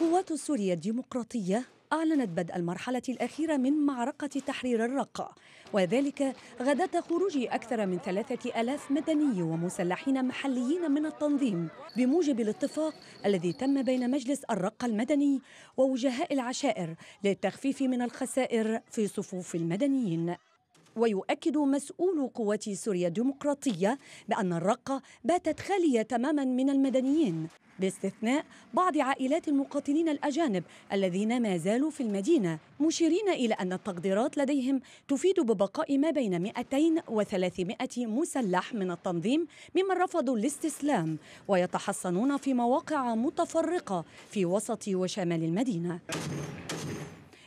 قوات سوريا الديمقراطية أعلنت بدء المرحلة الأخيرة من معركة تحرير الرقة وذلك غداة خروج أكثر من ثلاثة ألاف مدني ومسلحين محليين من التنظيم بموجب الاتفاق الذي تم بين مجلس الرقة المدني ووجهاء العشائر للتخفيف من الخسائر في صفوف المدنيين ويؤكد مسؤول قوات سوريا الديمقراطية بأن الرقة باتت خالية تماما من المدنيين باستثناء بعض عائلات المقاتلين الأجانب الذين ما زالوا في المدينة مشيرين إلى أن التقديرات لديهم تفيد ببقاء ما بين 200 و 300 مسلح من التنظيم ممن رفضوا الاستسلام ويتحصنون في مواقع متفرقة في وسط وشمال المدينة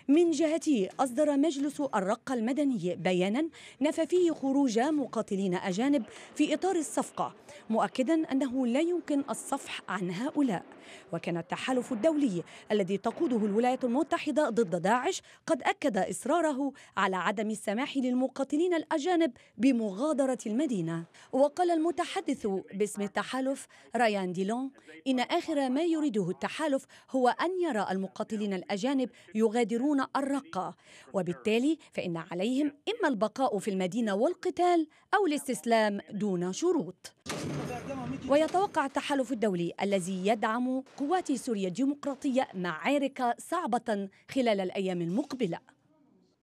من جهته أصدر مجلس الرقة المدني بيانا نفى فيه خروج مقاتلين أجانب في إطار الصفقة مؤكدا أنه لا يمكن الصفح عن هؤلاء وكان التحالف الدولي الذي تقوده الولايات المتحدة ضد داعش قد أكد إصراره على عدم السماح للمقاتلين الأجانب بمغادرة المدينة وقال المتحدث باسم التحالف ريان ديلون إن آخر ما يريده التحالف هو أن يرى المقاتلين الأجانب يغادرون يتبنون الرقة وبالتالي فإن عليهم إما البقاء في المدينة والقتال أو الاستسلام دون شروط ويتوقع التحالف الدولي الذي يدعم قوات سوريا الديمقراطية معارك صعبة خلال الأيام المقبلة